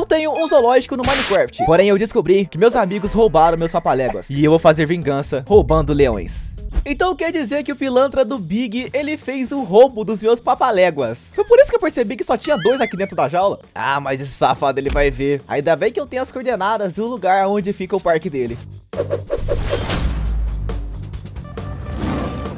Eu tenho um zoológico no Minecraft, porém eu descobri que meus amigos roubaram meus papaléguas. E eu vou fazer vingança roubando leões. Então quer dizer que o pilantra do Big, ele fez o roubo dos meus papaléguas. Foi por isso que eu percebi que só tinha dois aqui dentro da jaula. Ah, mas esse safado ele vai ver. Ainda bem que eu tenho as coordenadas do lugar onde fica o parque dele.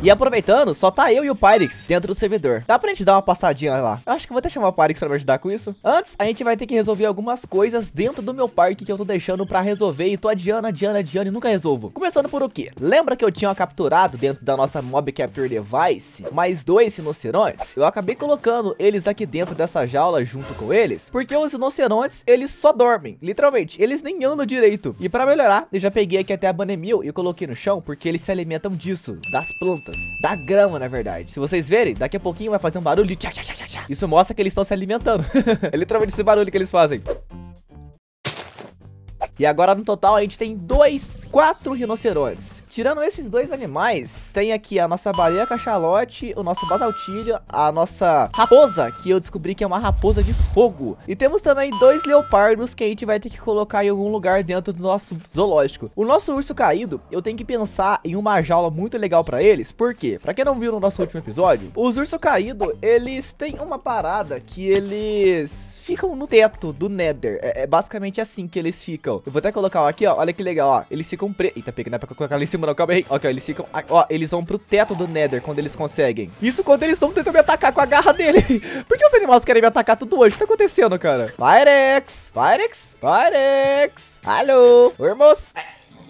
E aproveitando, só tá eu e o Pyrex dentro do servidor. Dá pra gente dar uma passadinha lá? Eu acho que vou até chamar o Pyrex pra me ajudar com isso. Antes, a gente vai ter que resolver algumas coisas dentro do meu parque que eu tô deixando pra resolver e tô adiando, adiando, adiando e nunca resolvo. Começando por o quê? Lembra que eu tinha capturado dentro da nossa Mob Capture Device mais dois rinocerontes? Eu acabei colocando eles aqui dentro dessa jaula junto com eles, porque os rinocerontes, eles só dormem. Literalmente, eles nem andam direito. E pra melhorar, eu já peguei aqui até a Banemil e coloquei no chão, porque eles se alimentam disso, das plantas plantas. Da grama, na verdade. Se vocês verem, daqui a pouquinho vai fazer um barulho. Isso mostra que eles estão se alimentando. é literalmente esse barulho que eles fazem. E agora no total a gente tem dois, quatro rinocerontes. Tirando esses dois animais, tem aqui a nossa baleia cachalote, o nosso basaltilho, a nossa raposa, que eu descobri que é uma raposa de fogo. E temos também dois leopardos que a gente vai ter que colocar em algum lugar dentro do nosso zoológico. O nosso urso caído, eu tenho que pensar em uma jaula muito legal pra eles, porque, pra quem não viu no nosso último episódio, os urso caído, eles têm uma parada que eles ficam no teto do Nether. É, é basicamente assim que eles ficam. Eu vou até colocar, ó, aqui, ó. Olha que legal, ó. Eles ficam pre... Eita, pega, não é pra colocar ali em cima, não. Calma aí. Ok, ó, eles ficam... Ó, eles vão pro teto do Nether quando eles conseguem. Isso quando eles estão tentando me atacar com a garra dele. Por que os animais querem me atacar tudo hoje? O que tá acontecendo, cara? Pyrex! Pyrex! Pyrex! Alô! Irmãos!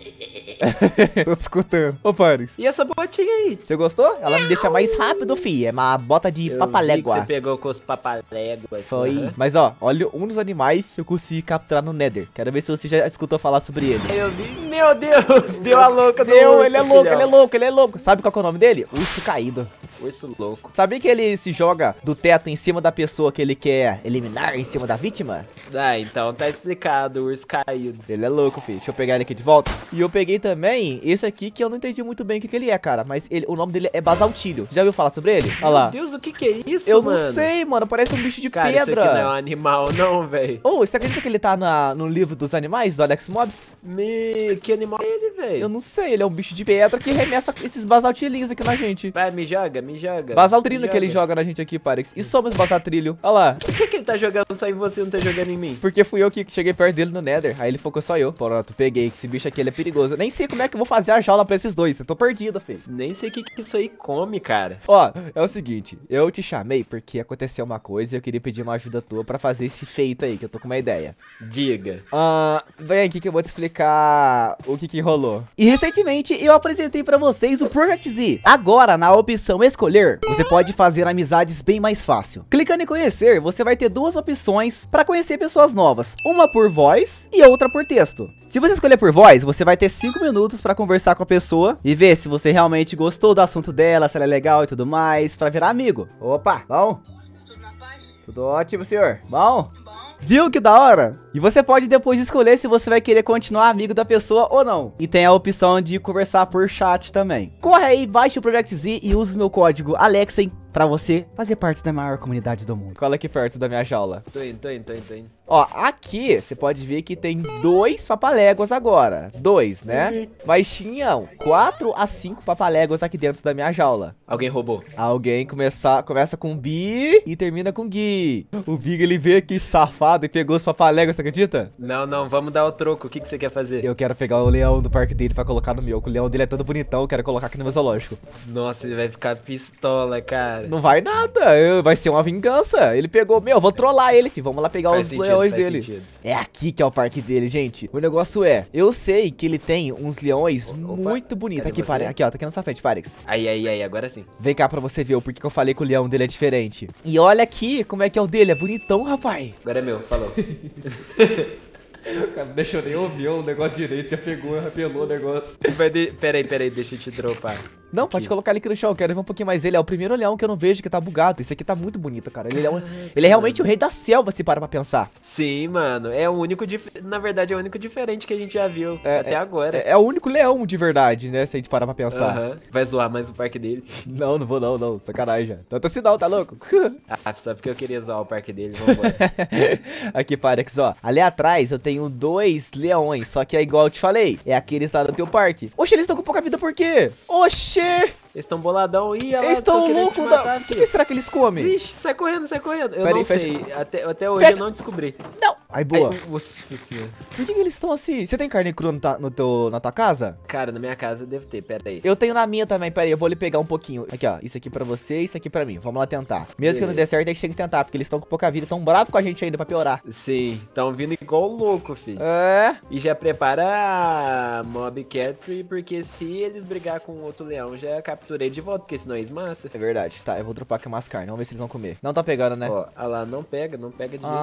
Tô te escutando. Ô, Paris. E essa botinha aí? Você gostou? Ela me deixa mais rápido, fi. É uma bota de eu papalégua. você pegou com os papaléguas. Assim, Foi. Né? Mas, ó, olha um dos animais que eu consegui capturar no Nether. Quero ver se você já escutou falar sobre ele. Eu vi. Meu Deus, deu a louca do Deu, urso, ele é louco, filhão. ele é louco, ele é louco. Sabe qual é o nome dele? Urso Caído isso louco. Sabia que ele se joga do teto em cima da pessoa que ele quer eliminar, em cima da vítima? Ah, então tá explicado, o urso caído. Ele é louco, filho. Deixa eu pegar ele aqui de volta. E eu peguei também esse aqui que eu não entendi muito bem o que, que ele é, cara. Mas ele, o nome dele é Basaltilho. Já ouviu falar sobre ele? Olha lá. Meu Deus, o que que é isso, eu mano? Eu não sei, mano. Parece um bicho de cara, pedra. Cara, isso aqui não é um animal não, velho. Ô, oh, você acredita que ele tá na, no livro dos animais, do Alex Mobs? Me... Que animal é ele, velho? Eu não sei. Ele é um bicho de pedra que remessa esses basaltilhinhos aqui na gente. Vai, me joga, me me joga. Basaltrino que ele joga na gente aqui, Parex. E somos basatrilho. Olha lá. Por que, que ele tá jogando só em você e não tá jogando em mim? Porque fui eu que cheguei perto dele no Nether. Aí ele focou só eu. Pronto, peguei. Que esse bicho aqui ele é perigoso. nem sei como é que eu vou fazer a jaula pra esses dois. Eu tô perdido, filho. Nem sei o que, que isso aí come, cara. Ó, é o seguinte. Eu te chamei porque aconteceu uma coisa e eu queria pedir uma ajuda tua pra fazer esse feito aí, que eu tô com uma ideia. Diga. Ah, uh, vem aqui que eu vou te explicar o que que rolou. E recentemente eu apresentei pra vocês o Project Z. Agora, na opção exclusiva escolher, você pode fazer amizades bem mais fácil. Clicando em conhecer, você vai ter duas opções para conhecer pessoas novas, uma por voz e outra por texto. Se você escolher por voz, você vai ter 5 minutos para conversar com a pessoa e ver se você realmente gostou do assunto dela, se ela é legal e tudo mais, para virar amigo. Opa, bom? Tudo na paz? Tudo ótimo, senhor. Bom? Viu que da hora? E você pode depois escolher se você vai querer continuar amigo da pessoa ou não. E tem a opção de conversar por chat também. Corre aí, baixe o Project Z e use o meu código ALEXEN pra você fazer parte da maior comunidade do mundo. Cola aqui perto da minha jaula. Tô indo, tô indo, tô indo, tô indo. Ó, aqui você pode ver que tem dois papaléguas agora. Dois, né? Mas tinham quatro a cinco papaléguas aqui dentro da minha jaula. Alguém roubou. Alguém começa, começa com Bi e termina com Gui. O Big, ele veio aqui e sai safado e pegou os papaléguas, você acredita? Não, não, vamos dar o troco. O que, que você quer fazer? Eu quero pegar o leão do parque dele pra colocar no meu. O leão dele é tão bonitão, eu quero colocar aqui no meu zoológico. Nossa, ele vai ficar pistola, cara. Não vai nada, eu, vai ser uma vingança. Ele pegou, meu, vou trollar ele, filho. Vamos lá pegar faz os sentido, leões dele. Sentido. É aqui que é o parque dele, gente. O negócio é, eu sei que ele tem uns leões o, muito bonitos. Aqui, pare, aqui, ó, tá aqui na sua frente, Parex. Aí, aí, aí, agora sim. Vem cá pra você ver o porquê que eu falei que o leão dele é diferente. E olha aqui como é que é o dele, é bonitão, rapaz. Agora Agora é meu, falou. Cara, não deixou nem ouvir o negócio direito, já pegou, apelou o negócio. Vai de... Peraí, peraí, deixa eu te dropar. Não, aqui. pode colocar ele aqui no chão, eu quero ver um pouquinho mais ele. É o primeiro leão que eu não vejo que tá bugado. Esse aqui tá muito bonito, cara. Ele, Caraca. é, um, ele é realmente o rei da selva, se para pra pensar. Sim, mano. É o único, dif... na verdade, é o único diferente que a gente já viu é, é até é, agora. É, é, o único leão de verdade, né, se a gente parar pra pensar. Uh -huh. Vai zoar mais o parque dele. Não, não vou não, não. Sacanagem. Tanto assim não, tá louco? ah, só porque eu queria zoar o parque dele, vambora. aqui, Parex, ó. Ali atrás eu tenho dois leões, só que é igual eu te falei. É aqueles lá do no teu parque. Oxe, eles estão com pouca vida por quê? Oxe! Eles estão boladão. Ih, eles estão loucos da. O que, que, será que eles comem? Vixe, sai correndo, sai correndo. Eu Pera não aí, sei. Fecha... Até, até hoje fecha... eu não descobri. Não! Aí, boa. Ai, nossa senhora. Por que, que eles estão assim? Você tem carne crua no, ta, no teu, na tua casa? Cara, na minha casa deve ter, pera aí. Eu tenho na minha também, pera aí, eu vou lhe pegar um pouquinho. Aqui, ó, isso aqui pra você, isso aqui pra mim. Vamos lá tentar. Mesmo é. que não dê certo, a gente tem que tentar, porque eles estão com pouca vida, tão bravo com a gente ainda pra piorar. Sim, tão vindo igual louco, filho. É. E já prepara a Mob Catry, porque se eles brigar com outro leão, já capturei de volta, porque senão eles matam. É verdade. Tá, eu vou dropar aqui umas carnes, vamos ver se eles vão comer. Não tá pegando, né? Ó, lá, não pega, não pega de jeito Ai.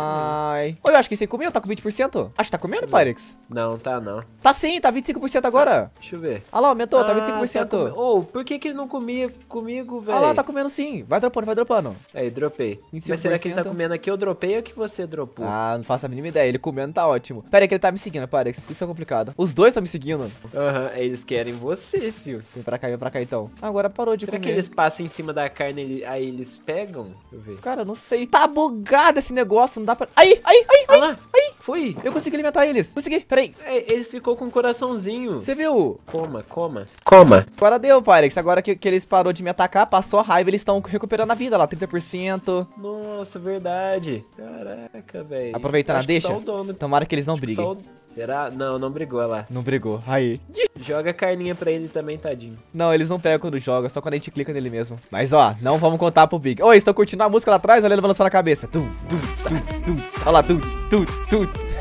nenhum. Ai. Eu acho que você comeu? Tá com 20%? Acho que tá comendo, Pyrex. Não, tá não. Tá sim, tá 25% agora. Tá, deixa eu ver. Ah lá, aumentou, tá ah, tá 25%. Tá Ô, oh, por que que ele não comia comigo, velho? Ah lá, tá comendo sim. Vai dropando, vai dropando. Aí, dropei. 25%. Mas será que ele tá comendo aqui eu dropei ou que você dropou? Ah, não faço a mínima ideia. Ele comendo tá ótimo. Pera aí que ele tá me seguindo, Pyrex. Isso é complicado. Os dois estão me seguindo. Aham, uhum, eles querem você, filho. Vem pra cá, vem pra cá então. Agora parou de será comer. Será que eles passam em cima da carne e aí eles pegam? Deixa eu ver. Cara, eu não sei. Tá bugado esse negócio, não dá pra... Aí, aí, aí, aí lá. Aí, foi. Eu consegui alimentar eles. Consegui, peraí. É, eles ficou com um coraçãozinho. Você viu? Coma, coma. Coma. Agora deu, Pyrex. Agora que, que eles parou de me atacar, passou a raiva, eles estão recuperando a vida lá, 30%. Nossa, verdade. Caraca, velho. Aproveitando a deixa. Tá Tomara que eles não briguem. Será? Não, não brigou lá. Não brigou. Aí. Joga carninha pra ele também, tadinho. Não, eles não pegam quando joga, só quando a gente clica nele mesmo. Mas ó, não vamos contar pro Big. Oi, estão curtindo a música lá atrás? Olha ele balançando a cabeça. Tum, tum, tum, tum. Olha lá, tum, tum, tum.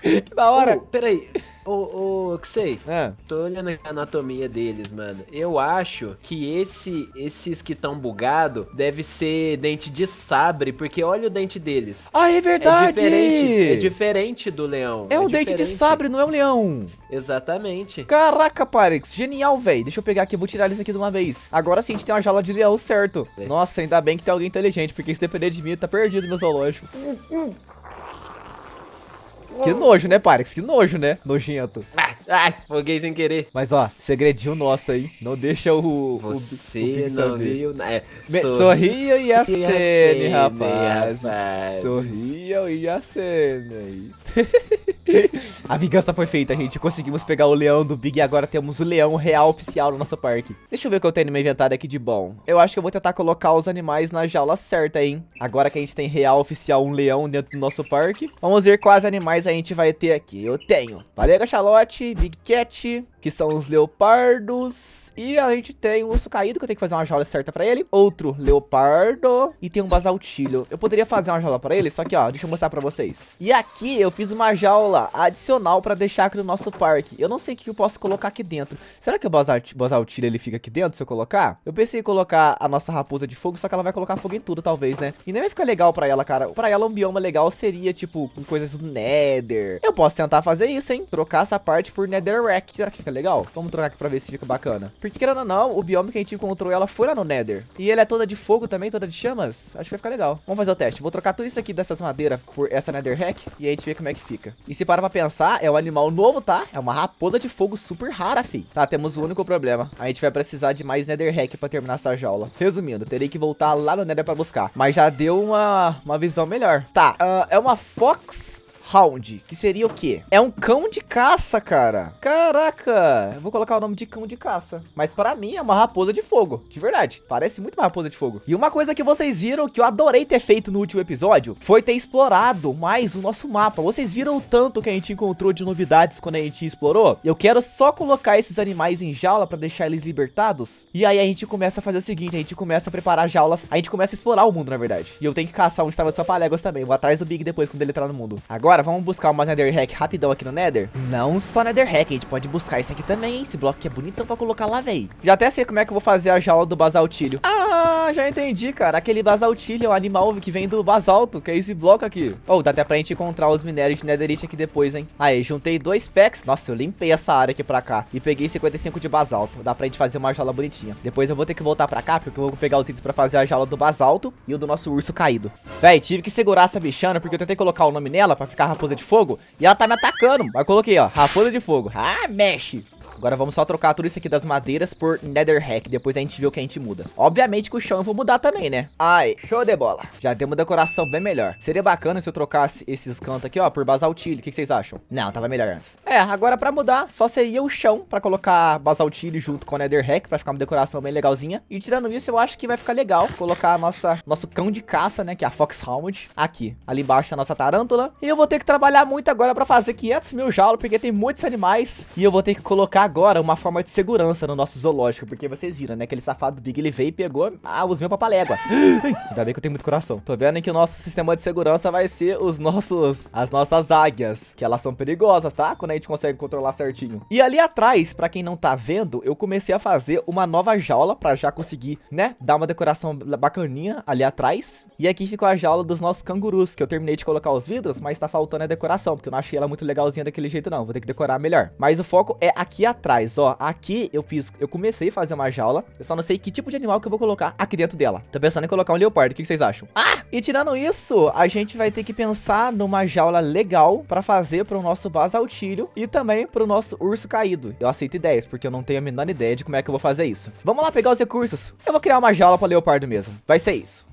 que da hora. Oh, peraí. O, que sei? ah. tô olhando a anatomia deles, mano. Eu acho que esse, esses que estão bugado deve ser dente de sabre, porque olha o dente deles. Ah, é verdade! É diferente, é diferente do leão. É, é um diferente. dente de sabre, não é um leão. Exatamente. Caraca, Parex, genial, velho. Deixa eu pegar aqui, vou tirar eles aqui de uma vez. Agora sim, a gente tem uma jaula de leão certo. É. Nossa, ainda bem que tem alguém inteligente, porque se depender de mim, tá perdido meu zoológico. Uh, uh. Que nojo, né, Parex? Que nojo, né? Nojento. Ah, ai, foguei sem querer. Mas ó, segredinho nosso aí. Não deixa o. Você o, o não viu. É, sorri... Sorriam e acene, rapaz. rapaz. Sorriam e acene. A vingança foi feita, gente. Conseguimos pegar o leão do Big e agora temos o leão real oficial no nosso parque. Deixa eu ver o que eu tenho no meu inventário aqui de bom. Eu acho que eu vou tentar colocar os animais na jaula certa, hein? Agora que a gente tem real oficial um leão dentro do nosso parque. Vamos ver quais animais a gente vai ter aqui. Eu tenho Valeu, Gachalote. Big Cat, que são os leopardos. E a gente tem um urso caído, que eu tenho que fazer uma jaula certa pra ele. Outro leopardo. E tem um basaltilho. Eu poderia fazer uma jaula pra ele, só que, ó, deixa eu mostrar pra vocês. E aqui eu fiz uma jaula adicional pra deixar aqui no nosso parque. Eu não sei o que eu posso colocar aqui dentro. Será que o basalt basaltilho, ele fica aqui dentro se eu colocar? Eu pensei em colocar a nossa raposa de fogo, só que ela vai colocar fogo em tudo, talvez, né? E nem vai ficar legal pra ela, cara. Pra ela, um bioma legal seria, tipo, com coisas do nether. Eu posso tentar fazer isso, hein? Trocar essa parte por netherrack. Será que fica fica legal? Vamos trocar aqui pra ver se fica bacana. Porque, querendo ou não, o bioma que a gente encontrou ela foi lá no Nether. E ele é toda de fogo também, toda de chamas. Acho que vai ficar legal. Vamos fazer o teste. Vou trocar tudo isso aqui dessas madeiras por essa Nether Hack. E a gente vê como é que fica. E se parar pra pensar, é um animal novo, tá? É uma raposa de fogo super rara, fi. Tá, temos o único problema. A gente vai precisar de mais Nether Hack pra terminar essa jaula. Resumindo, terei que voltar lá no Nether pra buscar. Mas já deu uma, uma visão melhor. Tá, uh, é uma Fox Hound, que seria o quê? É um cão de caça, cara. Caraca, eu vou colocar o nome de cão de caça. Mas para mim é uma raposa de fogo, de verdade. Parece muito uma raposa de fogo. E uma coisa que vocês viram que eu adorei ter feito no último episódio foi ter explorado mais o nosso mapa. Vocês viram o tanto que a gente encontrou de novidades quando a gente explorou? Eu quero só colocar esses animais em jaula para deixar eles libertados. E aí a gente começa a fazer o seguinte, a gente começa a preparar jaulas, a gente começa a explorar o mundo, na verdade. E eu tenho que caçar onde estava as Papaléguas também. Vou atrás do Big depois quando ele entrar no mundo. Agora Cara, vamos buscar uma Nether Hack rapidão aqui no Nether? Não só Nether Hack, a gente pode buscar esse aqui também, hein? Esse bloco aqui é bonitão pra colocar lá, véi. Já até sei como é que eu vou fazer a jaula do basaltilho. Ah, já entendi, cara. Aquele basaltilho é o um animal que vem do basalto, que é esse bloco aqui. Oh, dá até pra gente encontrar os minérios de Netherite aqui depois, hein? Aí, juntei dois packs. Nossa, eu limpei essa área aqui pra cá. E peguei 55 de basalto. Dá pra gente fazer uma jaula bonitinha. Depois eu vou ter que voltar pra cá, porque eu vou pegar os itens pra fazer a jaula do basalto e o do nosso urso caído. Véi, tive que segurar essa bichana, porque eu tentei colocar o nome nela pra ficar raposa de fogo e ela tá me atacando. Mas coloquei, ó, raposa de fogo. Ah, mexe. Agora vamos só trocar tudo isso aqui das madeiras por netherrack. Depois a gente vê o que a gente muda. Obviamente que o chão eu vou mudar também, né? Ai, show de bola. Já deu uma decoração bem melhor. Seria bacana se eu trocasse esses cantos aqui, ó, por basaltilho. O que, que vocês acham? Não, tava melhor antes. É, agora pra mudar, só seria o chão pra colocar basaltilho junto com netherrack pra ficar uma decoração bem legalzinha. E tirando isso, eu acho que vai ficar legal colocar nossa, nosso cão de caça, né, que é a Fox Hound, aqui. Ali embaixo da a nossa tarântula. E eu vou ter que trabalhar muito agora pra fazer 500 mil jaulas, porque tem muitos animais. E eu vou ter que colocar agora uma forma de segurança no nosso zoológico, porque vocês viram, né? Aquele safado Big, ele veio e pegou ah, os meus papalégua. Ainda bem que eu tenho muito coração. Tô vendo que o nosso sistema de segurança vai ser os nossos, as nossas águias, que elas são perigosas, tá? Quando a gente consegue controlar certinho. E ali atrás, pra quem não tá vendo, eu comecei a fazer uma nova jaula pra já conseguir, né? Dar uma decoração bacaninha ali atrás. E aqui ficou a jaula dos nossos cangurus, que eu terminei de colocar os vidros, mas tá faltando a decoração, porque eu não achei ela muito legalzinha daquele jeito não. Vou ter que decorar melhor. Mas o foco é aqui atrás atrás, ó. Aqui eu fiz, eu comecei a fazer uma jaula. Eu só não sei que tipo de animal que eu vou colocar aqui dentro dela. Tô pensando em colocar um leopardo, o que, que vocês acham? Ah! E tirando isso, a gente vai ter que pensar numa jaula legal pra fazer pro nosso basaltilho e também pro nosso urso caído. Eu aceito ideias, porque eu não tenho a menor ideia de como é que eu vou fazer isso. Vamos lá pegar os recursos. Eu vou criar uma jaula pra leopardo mesmo. Vai ser isso.